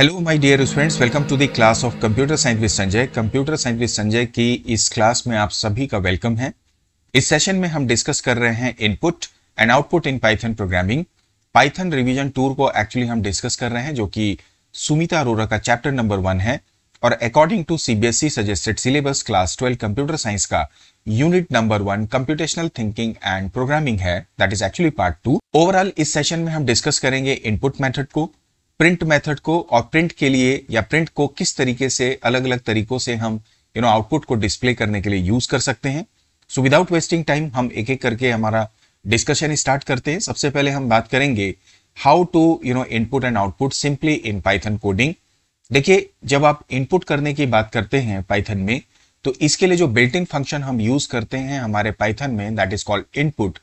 hello my dear students welcome to the class of computer science with Sanjay computer science with Sanjay की इस class में आप सभी का वेलकम है इस सेशन में हम डिस्कस कर रहे हैं input and output in Python programming Python revision tour को एक्चुअली हम डिस्कस कर रहे हैं जो कि सुमिता अरोरा का चैप्टर नंबर वन है और according to CBSE suggested syllabus class twelve computer science का unit number one computational thinking and programming है that is actually part two overall इस सेशन में हम डिस्कस करेंगे इनपुट मेथड को प्रिंट मेथड को और प्रिंट के लिए या प्रिंट को किस तरीके से अलग अलग तरीकों से हम यू नो आउटपुट को डिस्प्ले करने के लिए यूज कर सकते हैं सो विदाउट वेस्टिंग टाइम हम एक एक करके हमारा डिस्कशन स्टार्ट करते हैं सबसे पहले हम बात करेंगे how to you know input and output simply in Python coding देखिए जब आप इनपुट करने की बात करते हैं पाइथन में तो इसके लिए जो बिल्ट इन फंक्शन हम यूज करते हैं हमारे पाइथन में दैट इज कॉल्ड इनपुट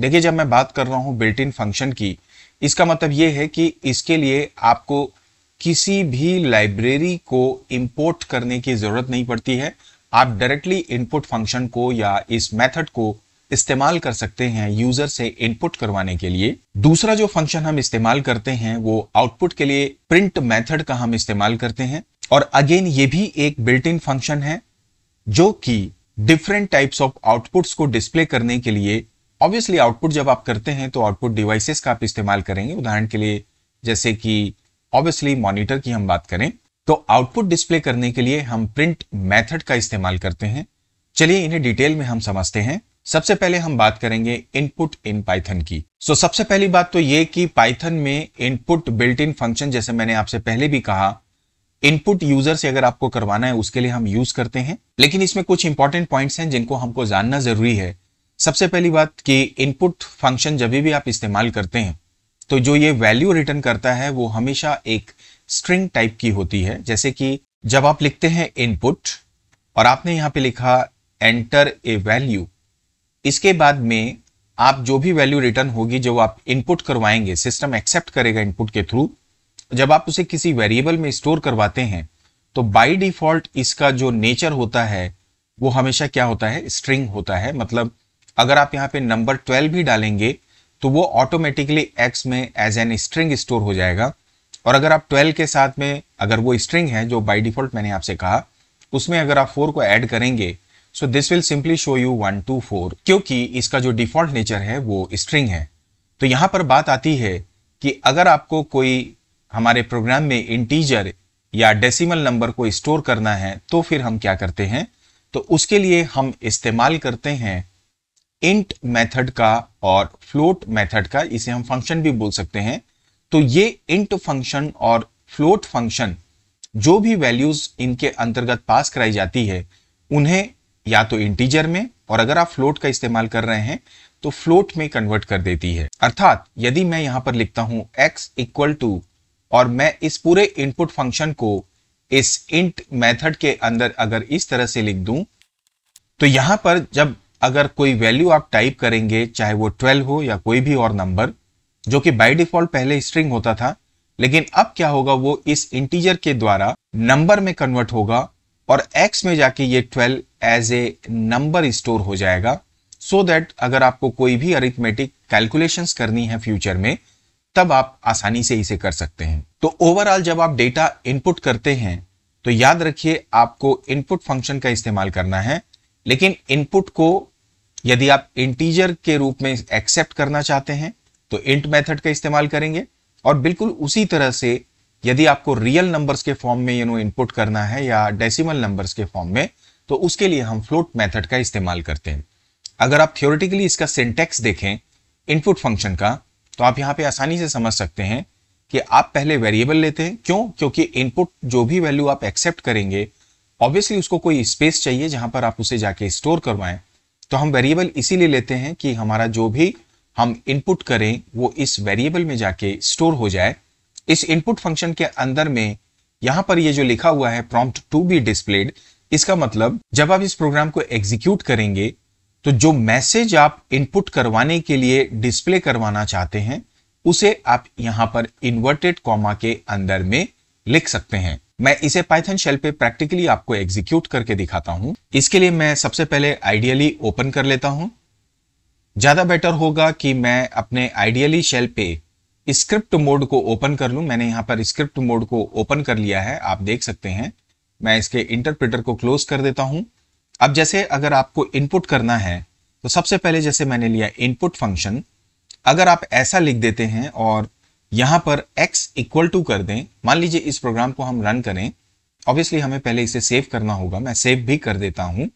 देखिए जब मैं बात कर रहा हूँ बिल्ट इन फंक्शन की इसका मतलब ये है कि इसके लिए आपको किसी भी लाइब्रेरी को इंपोर्ट करने की जरूरत नहीं पड़ती है आप डायरेक्टली इनपुट फंक्शन को या इस मेथड को इस्तेमाल कर सकते हैं यूजर से इनपुट करवाने के लिए दूसरा जो फंक्शन हम इस्तेमाल करते हैं वो आउटपुट के लिए प्रिंट मेथड का हम इस्तेमाल करते हैं और अगेन ये भी एक बिल्ट इन फंक्शन है जो कि डिफरेंट टाइप्स ऑफ आउटपुट्स को डिस्प्ले करने के लिए ऑब्वियसली आउटपुट जब आप करते हैं तो आउटपुट डिवाइसेस का आप इस्तेमाल करेंगे उदाहरण के लिए जैसे कि ऑब्वियसली मॉनिटर की हम बात करें तो आउटपुट डिस्प्ले करने के लिए हम प्रिंट मेथड का इस्तेमाल करते हैं चलिए इन्हें डिटेल में हम समझते हैं सबसे पहले हम बात करेंगे इनपुट इन पाइथन की सो so, सबसे पहली बात तो ये कि पाइथन में इनपुट बिल्ट इन फंक्शन जैसे मैंने आपसे पहले भी कहा इनपुट यूजर से अगर आपको करवाना है उसके लिए हम यूज करते हैं लेकिन इसमें कुछ इंपॉर्टेंट पॉइंट्स हैं जिनको हमको जानना जरूरी है सबसे पहली बात कि इनपुट फंक्शन जब भी आप इस्तेमाल करते हैं तो जो ये वैल्यू रिटर्न करता है वो हमेशा एक स्ट्रिंग टाइप की होती है जैसे कि जब आप लिखते हैं इनपुट और आपने यहां पे लिखा एंटर ए वैल्यू इसके बाद में आप जो भी वैल्यू रिटर्न होगी जो आप इनपुट करवाएंगे सिस्टम एक्सेप्ट करेगा इनपुट के थ्रू जब आप उसे किसी वेरिएबल में स्टोर करवाते हैं तो बाय डिफॉल्ट इसका जो नेचर होता है वो हमेशा क्या होता है स्ट्रिंग होता है मतलब अगर आप यहाँ पे नंबर ट्वेल्व भी डालेंगे तो वो ऑटोमेटिकली एक्स में एज एन स्ट्रिंग स्टोर हो जाएगा और अगर आप ट्वेल्व के साथ में अगर वो स्ट्रिंग है जो बाई डिफॉल्ट मैंने आपसे कहा उसमें अगर आप फोर को ऐड करेंगे so this will simply show you one two four क्योंकि इसका जो डिफॉल्ट नेचर है वो स्ट्रिंग है तो यहाँ पर बात आती है कि अगर आपको कोई हमारे प्रोग्राम में इंटीजर या डेसिमल नंबर को स्टोर करना है तो फिर हम क्या करते हैं तो उसके लिए हम इस्तेमाल करते हैं इंट मेथड का और फ्लोट मेथड का इसे हम फंक्शन भी बोल सकते हैं तो ये इंट फंक्शन और फ्लोट फंक्शन जो भी वैल्यूज इनके अंतर्गत पास कराई जाती है उन्हें या तो इंटीजर में और अगर आप फ्लोट का इस्तेमाल कर रहे हैं तो फ्लोट में कन्वर्ट कर देती है अर्थात यदि मैं यहां पर लिखता हूं x इक्वल टू और मैं इस पूरे इनपुट फंक्शन को इस इंट मेथड के अंदर अगर इस तरह से लिख दूं तो यहां पर जब अगर कोई वैल्यू आप टाइप करेंगे चाहे वो 12 हो या कोई भी और नंबर जो कि बाय डिफॉल्ट पहले स्ट्रिंग होता था लेकिन अब क्या होगा वो इस इंटीजर के द्वारा नंबर में कन्वर्ट होगा और एक्स में जाके ये 12 एज ए नंबर स्टोर हो जाएगा सो so दैट अगर आपको कोई भी अरिथमेटिक कैलकुलेशन करनी है फ्यूचर में तब आप आसानी से इसे कर सकते हैं तो ओवरऑल जब आप डेटा इनपुट करते हैं तो याद रखिए आपको इनपुट फंक्शन का इस्तेमाल करना है लेकिन इनपुट को यदि आप इंटीजर के रूप में एक्सेप्ट करना चाहते हैं तो इंट मेथड का इस्तेमाल करेंगे और बिल्कुल उसी तरह से यदि आपको रियल नंबर्स के फॉर्म में यू नो इनपुट करना है या डेसिमल नंबर्स के फॉर्म में तो उसके लिए हम फ्लोट मेथड का इस्तेमाल करते हैं अगर आप थ्योरिटिकली इसका सिंटेक्स देखें इनपुट फंक्शन का तो आप यहां पे आसानी से समझ सकते हैं कि आप पहले वेरिएबल लेते हैं क्यों क्योंकि इनपुट जो भी वैल्यू आप एक्सेप्ट करेंगे ऑब्वियसली उसको कोई स्पेस चाहिए जहां पर आप उसे जाके स्टोर करवाएं तो हम वेरिएबल इसीलिए लेते हैं कि हमारा जो भी हम इनपुट करें वो इस वेरिएबल में जाके स्टोर हो जाए इस इनपुट फंक्शन के अंदर में यहां पर ये जो लिखा हुआ है प्रॉम्प्ट टू बी डिस्प्लेड इसका मतलब जब आप इस प्रोग्राम को एग्जीक्यूट करेंगे तो जो मैसेज आप इनपुट करवाने के लिए डिस्प्ले करवाना चाहते हैं उसे आप यहां पर इन्वर्टेड कॉमा के अंदर में लिख सकते हैं मैं इसे पाइथन शेल पे प्रैक्टिकली आपको एग्जीक्यूट करके दिखाता हूं इसके लिए मैं सबसे पहले आइडियली ओपन कर लेता हूं ज्यादा बेटर होगा कि मैं अपने आइडियली शेल पे स्क्रिप्ट मोड को ओपन कर लूं मैंने यहां पर स्क्रिप्ट मोड को ओपन कर लिया है आप देख सकते हैं मैं इसके इंटरप्रेटर को क्लोज कर देता हूं अब जैसे अगर आपको इनपुट करना है तो सबसे पहले जैसे मैंने लिया इनपुट फंक्शन अगर आप ऐसा लिख देते हैं और यहां पर x इक्वल टू कर दें मान लीजिए इस प्रोग्राम को हम रन करें ऑब्वियसली हमें पहले इसे सेव करना होगा मैं सेव भी कर देता हूं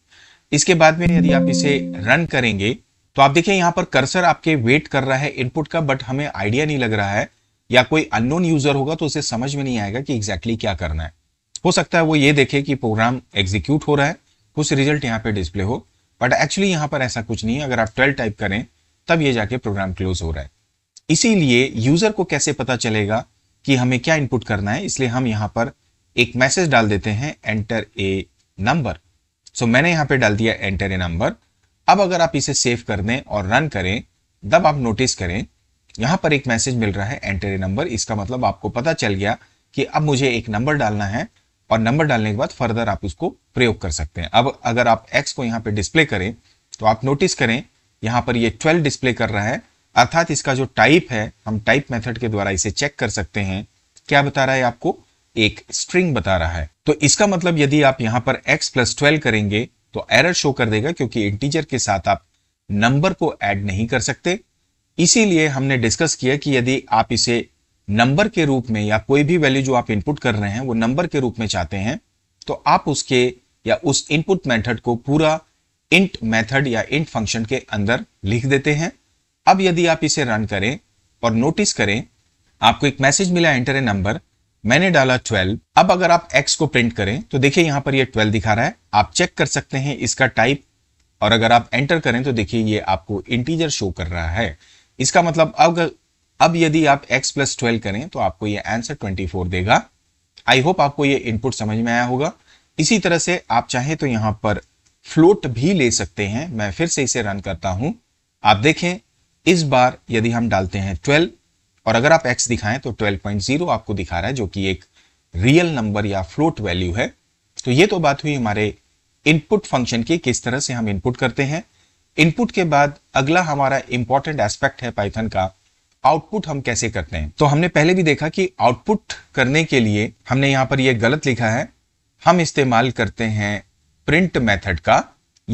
इसके बाद में यदि आप इसे रन करेंगे तो आप देखिए यहां पर कर्सर आपके वेट कर रहा है इनपुट का बट हमें आइडिया नहीं लग रहा है या कोई अननोन यूजर होगा तो उसे समझ में नहीं आएगा कि एग्जैक्टली exactly क्या करना है हो सकता है वो ये देखे कि प्रोग्राम एग्जीक्यूट हो रहा है कुछ रिजल्ट यहाँ पे डिस्प्ले हो बट एक्चुअली यहाँ पर ऐसा कुछ नहीं है अगर आप ट्वेल्व टाइप करें तब ये जाके प्रोग्राम क्लोज हो रहा है इसीलिए यूजर को कैसे पता चलेगा कि हमें क्या इनपुट करना है इसलिए हम यहां पर एक मैसेज डाल देते हैं एंटर ए नंबर सो मैंने यहां पे डाल दिया एंटर ए नंबर अब अगर आप इसे सेव कर दें और रन करें तब आप नोटिस करें यहां पर एक मैसेज मिल रहा है एंटर ए नंबर इसका मतलब आपको पता चल गया कि अब मुझे एक नंबर डालना है और नंबर डालने के बाद फर्दर आप उसको प्रयोग कर सकते हैं अब अगर आप एक्स को यहां पर डिस्प्ले करें तो आप नोटिस करें यहां पर यह ट्वेल्व डिस्प्ले कर रहा है अर्थात इसका जो टाइप है हम टाइप मेथड के द्वारा इसे चेक कर सकते हैं क्या बता रहा है आपको एक स्ट्रिंग बता रहा है तो इसका मतलब यदि आप यहां पर x प्लस ट्वेल्व करेंगे तो एरर शो कर देगा क्योंकि इंटीजर के साथ आप नंबर को ऐड नहीं कर सकते इसीलिए हमने डिस्कस किया कि यदि आप इसे नंबर के रूप में या कोई भी वैल्यू जो आप इनपुट कर रहे हैं वो नंबर के रूप में चाहते हैं तो आप उसके या उस इनपुट मेथड को पूरा इंट मेथड या इंट फंक्शन के अंदर लिख देते हैं अब यदि आप इसे रन करें और नोटिस करें आपको एक मैसेज मिला एंटर ए नंबर मैंने डाला 12 अब अगर आप x को प्रिंट करें तो देखिए यहां पर ये 12 दिखा रहा है आप चेक कर सकते हैं इसका टाइप और अगर आप एंटर करें तो देखिए ये आपको इंटीजर शो कर रहा है इसका मतलब अब अब यदि आप x प्लस ट्वेल्व करें तो आपको ये आंसर 24 देगा आई होप आपको ये इनपुट समझ में आया होगा इसी तरह से आप चाहे तो यहां पर फ्लोट भी ले सकते हैं मैं फिर से इसे रन करता हूं आप देखें इस बार यदि हम डालते हैं 12 और अगर आप x दिखाएं तो 12.0 आपको दिखा रहा है जो कि एक रियल नंबर या फ्लोट वैल्यू है तो ये तो बात हुई हमारे इनपुट फंक्शन की किस तरह से हम इनपुट करते हैं इनपुट के बाद अगला हमारा इंपॉर्टेंट एस्पेक्ट है पाइथन का आउटपुट हम कैसे करते हैं तो हमने पहले भी देखा कि आउटपुट करने के लिए हमने यहां पर यह गलत लिखा है हम इस्तेमाल करते हैं प्रिंट मेथड का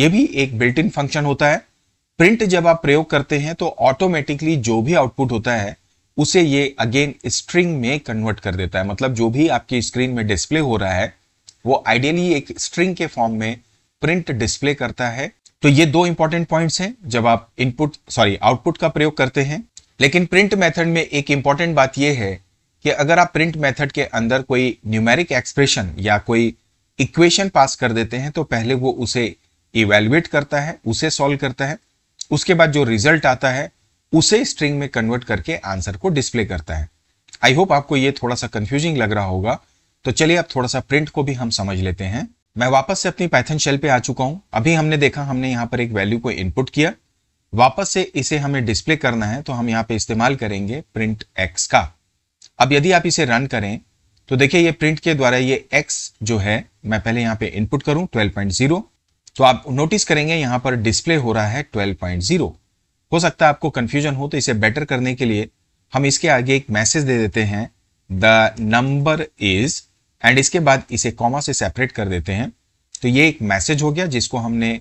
यह भी एक बिल्ट इन फंक्शन होता है प्रिंट जब आप प्रयोग करते हैं तो ऑटोमेटिकली जो भी आउटपुट होता है उसे ये अगेन स्ट्रिंग में कन्वर्ट कर देता है मतलब जो भी आपकी स्क्रीन में डिस्प्ले हो रहा है वो आइडियली एक स्ट्रिंग के फॉर्म में प्रिंट डिस्प्ले करता है तो ये दो इंपॉर्टेंट पॉइंट्स हैं जब आप इनपुट सॉरी आउटपुट का प्रयोग करते हैं लेकिन प्रिंट मेथड में एक इंपॉर्टेंट बात यह है कि अगर आप प्रिंट मेथड के अंदर कोई न्यूमेरिक एक्सप्रेशन या कोई इक्वेशन पास कर देते हैं तो पहले वो उसे इवेल्युएट करता है उसे सॉल्व करता है उसके बाद जो रिजल्ट आता है उसे स्ट्रिंग में कन्वर्ट करके आंसर को डिस्प्ले करता है आई होप आपको ये थोड़ा सा कंफ्यूजिंग लग रहा होगा तो चलिए अब थोड़ा सा प्रिंट को भी हम समझ लेते हैं मैं वापस से अपनी पैथन शेल पे आ चुका हूं अभी हमने देखा हमने यहाँ पर एक वैल्यू को इनपुट किया वापस से इसे हमें डिस्प्ले करना है तो हम यहाँ पे इस्तेमाल करेंगे प्रिंट एक्स का अब यदि आप इसे रन करें तो देखिए ये प्रिंट के द्वारा ये एक्स जो है मैं पहले यहाँ पे इनपुट करूं 12.0 तो आप नोटिस करेंगे यहां पर डिस्प्ले हो रहा है 12.0 हो सकता है आपको कंफ्यूजन हो तो इसे बेटर करने के लिए हम इसके आगे एक मैसेज दे देते हैं द नंबर इज एंड इसके बाद इसे कॉमा से सेपरेट कर देते हैं तो ये एक मैसेज हो गया जिसको हमने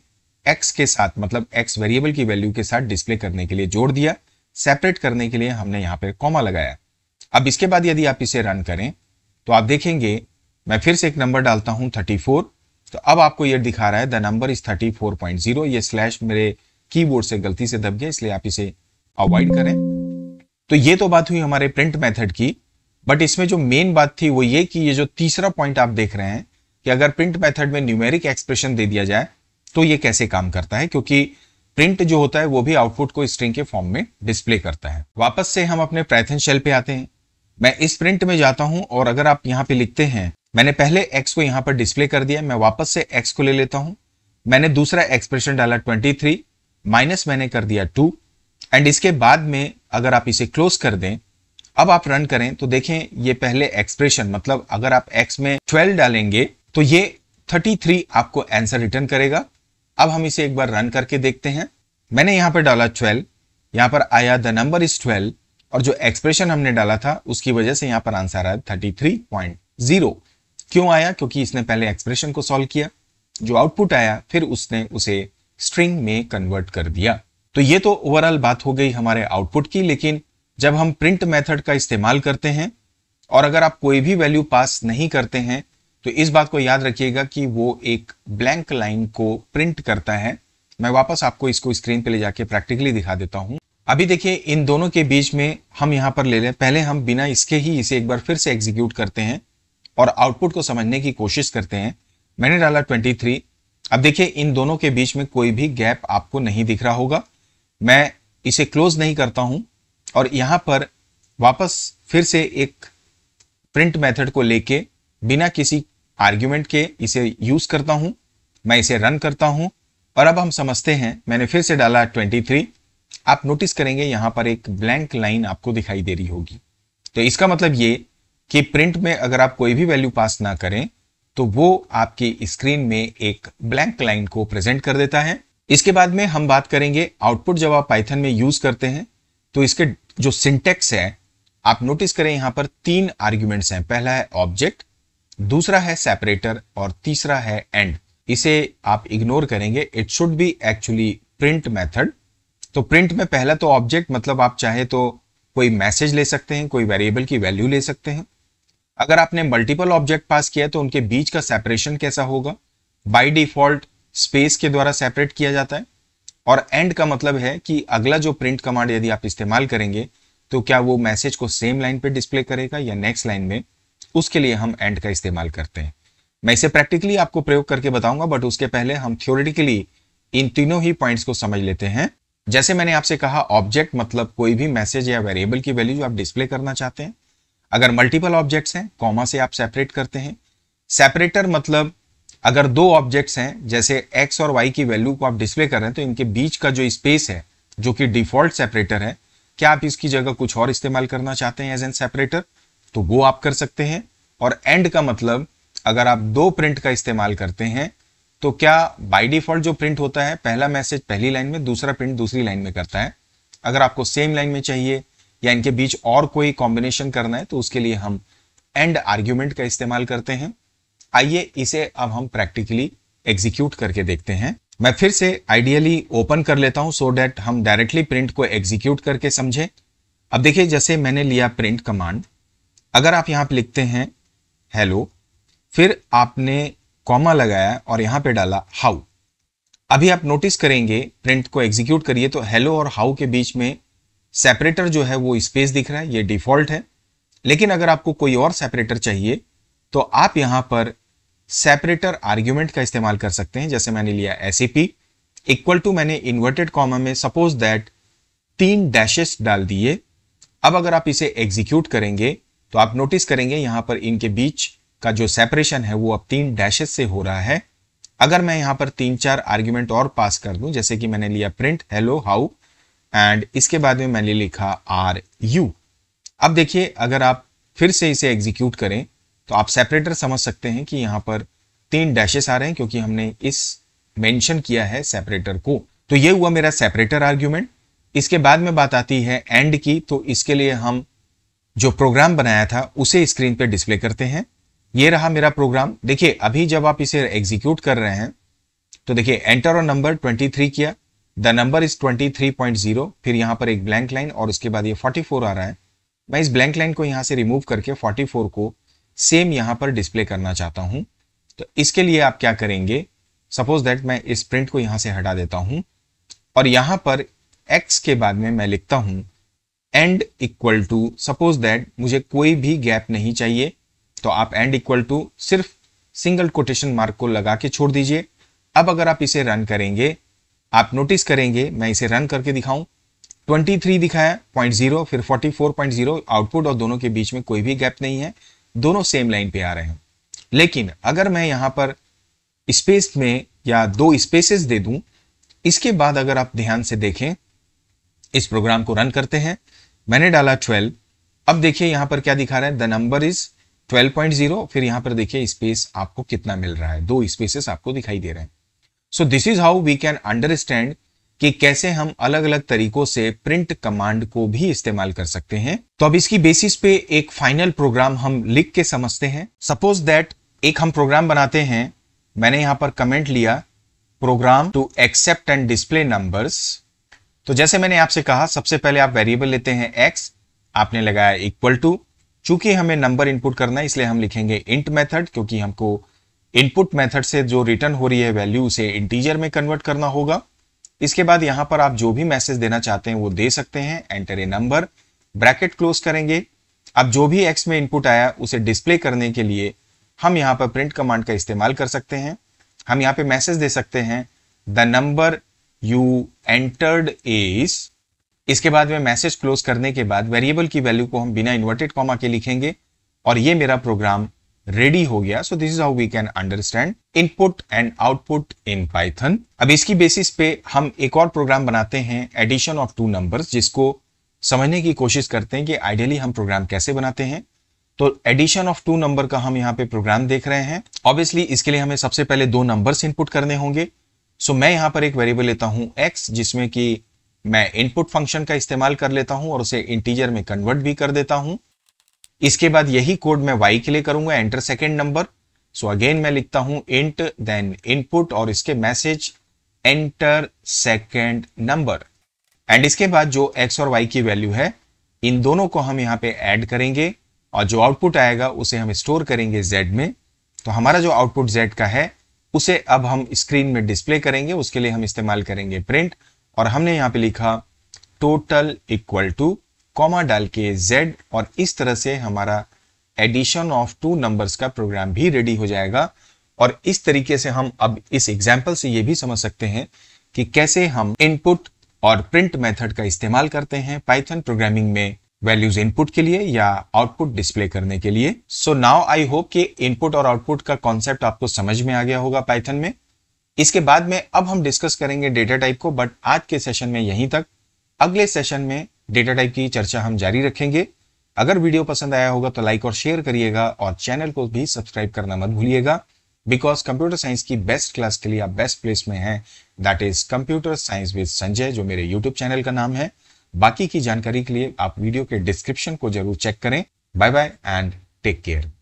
एक्स के साथ मतलब एक्स वेरिएबल की वैल्यू के साथ डिस्प्ले करने के लिए जोड़ दिया सेपरेट करने के लिए हमने यहां पर कॉमा लगाया अब इसके बाद यदि आप इसे रन करें तो आप देखेंगे मैं फिर से एक नंबर डालता हूं थर्टी फोर तो अब आपको ये दिखा रहा है द नंबर इज 34.0 ये स्लैश मेरे कीबोर्ड से गलती से दब गया इसलिए आप इसे अवॉइड करें तो ये तो बात हुई हमारे प्रिंट मेथड की बट इसमें जो मेन बात थी वो ये कि ये जो तीसरा पॉइंट आप देख रहे हैं कि अगर प्रिंट मेथड में न्यूमेरिक एक्सप्रेशन दे दिया जाए तो ये कैसे काम करता है क्योंकि प्रिंट जो होता है वो भी आउटपुट को स्ट्रिंग के फॉर्म में डिस्प्ले करता है वापस से हम अपने प्रैथन शेल पे आते हैं मैं इस प्रिंट में जाता हूं और अगर आप यहां पे लिखते हैं मैंने पहले x को यहां पर डिस्प्ले कर दिया मैं वापस से x को ले लेता हूं मैंने दूसरा एक्सप्रेशन डाला 23 माइनस मैंने कर दिया 2 एंड इसके बाद में अगर आप इसे क्लोज कर दें अब आप रन करें तो देखें ये पहले एक्सप्रेशन मतलब अगर आप x में 12 डालेंगे तो ये 33 आपको आंसर रिटर्न करेगा अब हम इसे एक बार रन करके देखते हैं मैंने यहां पर डाला ट्वेल्व यहां पर आया द नंबर इज ट्वेल्व और जो एक्सप्रेशन हमने डाला था उसकी वजह से यहाँ पर आंसर आया थर्टी क्यों आया क्योंकि इसने पहले एक्सप्रेशन को सॉल्व किया जो आउटपुट आया फिर उसने उसे स्ट्रिंग में कन्वर्ट कर दिया तो ये तो ओवरऑल बात हो गई हमारे आउटपुट की लेकिन जब हम प्रिंट मेथड का इस्तेमाल करते हैं और अगर आप कोई भी वैल्यू पास नहीं करते हैं तो इस बात को याद रखिएगा कि वो एक ब्लैंक लाइन को प्रिंट करता है मैं वापस आपको इसको स्क्रीन पे ले जाके प्रैक्टिकली दिखा देता हूं अभी देखिए इन दोनों के बीच में हम यहां पर ले लें पहले हम बिना इसके ही इसे एक बार फिर से एग्जीक्यूट करते हैं और आउटपुट को समझने की कोशिश करते हैं मैंने डाला 23 अब देखिए इन दोनों के बीच में कोई भी गैप आपको नहीं दिख रहा होगा मैं इसे क्लोज नहीं करता हूं और यहां पर वापस फिर से एक प्रिंट मेथड को लेके बिना किसी आर्ग्यूमेंट के इसे यूज करता हूं मैं इसे रन करता हूं और अब हम समझते हैं मैंने फिर से डाला 23 आप नोटिस करेंगे यहां पर एक ब्लैंक लाइन आपको दिखाई दे रही होगी तो इसका मतलब ये कि प्रिंट में अगर आप कोई भी वैल्यू पास ना करें तो वो आपकी स्क्रीन में एक ब्लैंक लाइन को प्रेजेंट कर देता है इसके बाद में हम बात करेंगे आउटपुट जब आप पाइथन में यूज करते हैं तो इसके जो सिंटेक्स है आप नोटिस करें यहां पर तीन आर्ग्यूमेंट्स हैं पहला है ऑब्जेक्ट दूसरा है सेपरेटर और तीसरा है एंड इसे आप इग्नोर करेंगे it should be actually print method तो प्रिंट में पहला तो ऑब्जेक्ट मतलब आप चाहे तो कोई मैसेज ले सकते हैं कोई वेरिएबल की वैल्यू ले सकते हैं अगर आपने मल्टीपल ऑब्जेक्ट पास किया तो उनके बीच का सेपरेशन कैसा होगा बाय डिफॉल्ट स्पेस के द्वारा सेपरेट किया जाता है और एंड का मतलब है कि अगला जो प्रिंट कमांड यदि आप इस्तेमाल करेंगे तो क्या वो मैसेज को सेम लाइन पे डिस्प्ले करेगा या नेक्स्ट लाइन में उसके लिए हम एंड का इस्तेमाल करते हैं मैं इसे प्रैक्टिकली आपको प्रयोग करके बताऊंगा बट उसके पहले हम थ्योरेटिकली इन तीनों ही पॉइंट्स को समझ लेते हैं जैसे मैंने आपसे कहा ऑब्जेक्ट मतलब कोई भी मैसेज या वेरिएबल की वैल्यू जो आप डिस्प्ले करना चाहते हैं अगर मल्टीपल ऑब्जेक्ट्स हैं कॉमा से आप सेपरेट करते हैं सेपरेटर मतलब अगर दो ऑब्जेक्ट्स हैं जैसे एक्स और वाई की वैल्यू को आप डिस्प्ले कर रहे हैं तो इनके बीच का जो स्पेस है जो कि डिफॉल्ट सेपरेटर है क्या आप इसकी जगह कुछ और इस्तेमाल करना चाहते हैं एज एन सेपरेटर तो वो आप कर सकते हैं और एंड का मतलब अगर आप दो प्रिंट का इस्तेमाल करते हैं तो क्या बाय डिफॉल्ट जो प्रिंट होता है पहला मैसेज पहली लाइन में दूसरा प्रिंट दूसरी लाइन में करता है अगर आपको सेम लाइन में चाहिए या इनके बीच और कोई कॉम्बिनेशन करना है तो उसके लिए हम एंड आर्ग्यूमेंट का इस्तेमाल करते हैं आइए इसे अब हम प्रैक्टिकली एग्जीक्यूट करके देखते हैं मैं फिर से आइडियली ओपन कर लेता हूं सो so डैट हम डायरेक्टली प्रिंट को एग्जीक्यूट करके समझें अब देखिए जैसे मैंने लिया प्रिंट कमांड अगर आप यहां पर लिखते हैं हेलो फिर आपने कॉमा लगाया और यहां पे डाला हाउ अभी आप नोटिस करेंगे प्रिंट को एग्जीक्यूट करिए तो हेलो और हाउ के बीच में सेपरेटर जो है वो स्पेस दिख रहा है ये डिफॉल्ट है लेकिन अगर आपको कोई और सेपरेटर चाहिए तो आप यहां पर सेपरेटर आर्ग्यूमेंट का इस्तेमाल कर सकते हैं जैसे मैंने लिया एस इक्वल टू मैंने इन्वर्टेड कॉमा में सपोज दैट तीन डैशेस डाल दिए अब अगर आप इसे एग्जीक्यूट करेंगे तो आप नोटिस करेंगे यहां पर इनके बीच का जो सेपरेशन है वो अब तीन डैशेस से हो रहा है अगर मैं यहां पर तीन चार आर्ग्यूमेंट और पास कर दूं जैसे कि मैंने लिया प्रिंट हेलो हाउ एंड इसके बाद में मैंने लिखा आर यू अब देखिए अगर आप फिर से इसे एग्जीक्यूट करें तो आप सेपरेटर समझ सकते हैं कि यहां पर तीन डैशेस आ रहे हैं क्योंकि हमने इस मेंशन किया है सेपरेटर को तो ये हुआ मेरा सेपरेटर आर्ग्यूमेंट इसके बाद में बात आती है एंड की तो इसके लिए हम जो प्रोग्राम बनाया था उसे स्क्रीन पर डिस्प्ले करते हैं ये रहा मेरा प्रोग्राम देखिए अभी जब आप इसे एग्जीक्यूट कर रहे हैं तो देखिए एंटर और नंबर 23 किया द नंबर इज 23.0 फिर यहाँ पर एक ब्लैंक लाइन और उसके बाद ये 44 आ रहा है मैं इस ब्लैंक लाइन को यहाँ से रिमूव करके 44 को सेम यहाँ पर डिस्प्ले करना चाहता हूँ तो इसके लिए आप क्या करेंगे सपोज दैट मैं इस प्रिंट को यहाँ से हटा देता हूँ और यहाँ पर एक्स के बाद में मैं लिखता हूँ end equal to suppose that मुझे कोई भी गैप नहीं चाहिए तो आप एंड इक्वल टू सिर्फ सिंगल कोटेशन मार्क को लगा के छोड़ दीजिए अब अगर आप इसे रन करेंगे आप नोटिस करेंगे मैं इसे रन करके दिखाऊं 23 दिखाया पॉइंट जीरो फिर 44.0 आउटपुट और दोनों के बीच में कोई भी गैप नहीं है दोनों सेम लाइन पे आ रहे हैं लेकिन अगर मैं यहां पर स्पेस में या दो स्पेसेस दे दूं इसके बाद अगर आप ध्यान से देखें इस प्रोग्राम को रन करते हैं मैंने डाला 12 अब देखिए यहां पर क्या दिखा रहे हैं द नंबर इज 12.0 फिर यहां पर देखिए स्पेस आपको कितना मिल रहा है दो स्पेसेस आपको दिखाई दे रहे हैं so this is how we can understand कि कैसे हम अलग अलग तरीकों से प्रिंट कमांड को भी इस्तेमाल कर सकते हैं तो अब इसकी बेसिस पे एक फाइनल प्रोग्राम हम लिख के समझते हैं सपोज दैट एक हम प्रोग्राम बनाते हैं मैंने यहां पर कमेंट लिया program to accept and display numbers तो जैसे मैंने आपसे कहा सबसे पहले आप वेरिएबल लेते हैं एक्स आपने लगाया इक्वल टू चूंकि हमें नंबर इनपुट करना है इसलिए हम लिखेंगे इंट मेथड क्योंकि हमको इनपुट मेथड से जो रिटर्न हो रही है वैल्यू उसे इंटीजर में कन्वर्ट करना होगा इसके बाद यहां पर आप जो भी मैसेज देना चाहते हैं वो दे सकते हैं enter a number bracket close करेंगे अब जो भी एक्स में इनपुट आया उसे डिस्प्ले करने के लिए हम यहाँ पर प्रिंट कमांड का इस्तेमाल कर सकते हैं हम यहाँ पे मैसेज दे सकते हैं the number you entered is इसके बाद में मैसेज क्लोज करने के बाद वेरिएबल की वैल्यू को हम बिना इन्वर्टेड कॉमा के लिखेंगे और ये मेरा प्रोग्राम रेडी हो गया so this is how we can understand input and output in Python अब इसकी बेसिस पे हम एक और प्रोग्राम बनाते हैं एडिशन ऑफ टू नंबर्स जिसको समझने की कोशिश करते हैं कि आइडियली हम प्रोग्राम कैसे बनाते हैं तो एडिशन ऑफ टू नंबर का हम यहाँ पे प्रोग्राम देख रहे हैं ऑब्वियसली इसके लिए हमें सबसे पहले दो नंबर्स इनपुट करने होंगे सो so, मैं यहाँ पर एक वेरिएबल लेता हूँ एक्स जिसमें कि मैं इनपुट फंक्शन का इस्तेमाल कर लेता हूँ और उसे इंटीजर में कन्वर्ट भी कर देता हूँ इसके बाद यही कोड मैं वाई के लिए करूंगा enter second number so again मैं लिखता हूं इंट देन इनपुट और इसके message enter second number and इसके बाद जो एक्स और वाई की वैल्यू है इन दोनों को हम यहाँ पे ऐड करेंगे और जो आउटपुट आएगा उसे हम स्टोर करेंगे जेड में तो हमारा जो आउटपुट जेड का है उसे अब हम स्क्रीन में डिस्प्ले करेंगे उसके लिए हम इस्तेमाल करेंगे प्रिंट और हमने यहां पे लिखा टोटल इक्वल टू कॉमा डाल के z और इस तरह से हमारा एडिशन ऑफ टू नंबर्स का प्रोग्राम भी रेडी हो जाएगा और इस तरीके से हम अब इस एग्जाम्पल से ये भी समझ सकते हैं कि कैसे हम इनपुट और प्रिंट मेथड का इस्तेमाल करते हैं पाइथन प्रोग्रामिंग में वैल्यूज इनपुट के लिए या आउटपुट डिस्प्ले करने के लिए सो नाउ आई होप कि इनपुट और आउटपुट का कॉन्सेप्ट आपको समझ में आ गया होगा पाइथन में इसके बाद में अब हम डिस्कस करेंगे डेटा टाइप को बट आज के सेशन में यहीं तक अगले सेशन में डेटा टाइप की चर्चा हम जारी रखेंगे अगर वीडियो पसंद आया होगा तो लाइक और शेयर करिएगा और चैनल को भी सब्सक्राइब करना मत भूलिएगा बिकॉज कंप्यूटर साइंस की बेस्ट क्लास के लिए आप बेस्ट प्लेस में हैं that is computer science with Sanjay जो मेरे यूट्यूब चैनल का नाम है बाकी की जानकारी के लिए आप वीडियो के डिस्क्रिप्शन को जरूर चेक करें bye bye and take care